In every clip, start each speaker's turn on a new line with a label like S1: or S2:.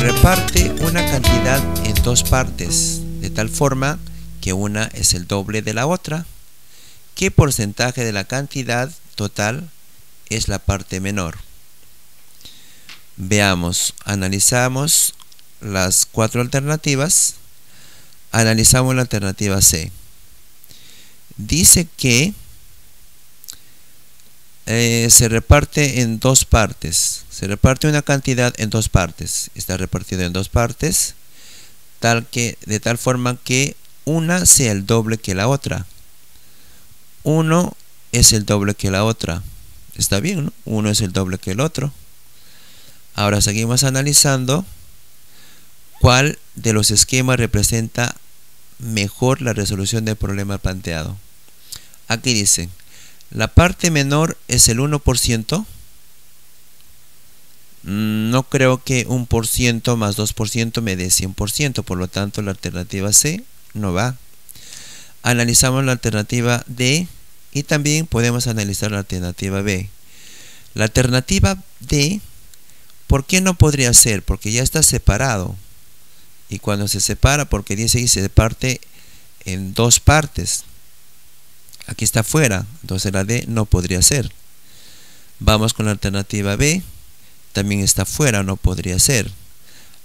S1: reparte una cantidad en dos partes, de tal forma que una es el doble de la otra. ¿Qué porcentaje de la cantidad total es la parte menor? Veamos, analizamos las cuatro alternativas. Analizamos la alternativa C. Dice que eh, se reparte en dos partes. Se reparte una cantidad en dos partes. Está repartido en dos partes. Tal que, de tal forma que una sea el doble que la otra. Uno es el doble que la otra. Está bien, Uno es el doble que el otro. Ahora seguimos analizando cuál de los esquemas representa mejor la resolución del problema planteado. Aquí dice, la parte menor es el 1%. Mm, no creo que 1% más 2% me dé 100%, por lo tanto la alternativa C no va. Analizamos la alternativa D y también podemos analizar la alternativa B. La alternativa D, ¿por qué no podría ser? Porque ya está separado. Y cuando se separa, porque dice que se parte en dos partes. Aquí está fuera, entonces la D no podría ser. Vamos con la alternativa B, también está fuera, no podría ser.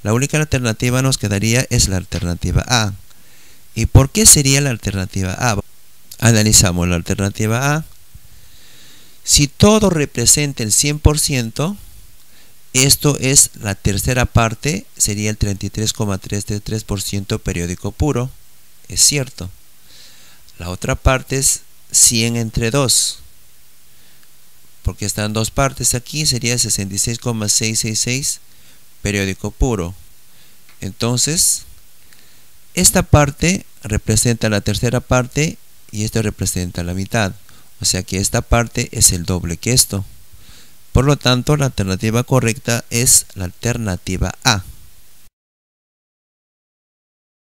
S1: La única alternativa nos quedaría es la alternativa A. ¿Y por qué sería la alternativa A? Analizamos la alternativa A. Si todo representa el 100%, esto es la tercera parte, sería el 33,33% periódico puro. Es cierto. La otra parte es 100 entre 2 porque están dos partes aquí, sería 66,666 periódico puro. Entonces, esta parte representa la tercera parte y esto representa la mitad. O sea que esta parte es el doble que esto. Por lo tanto, la alternativa correcta es la alternativa A.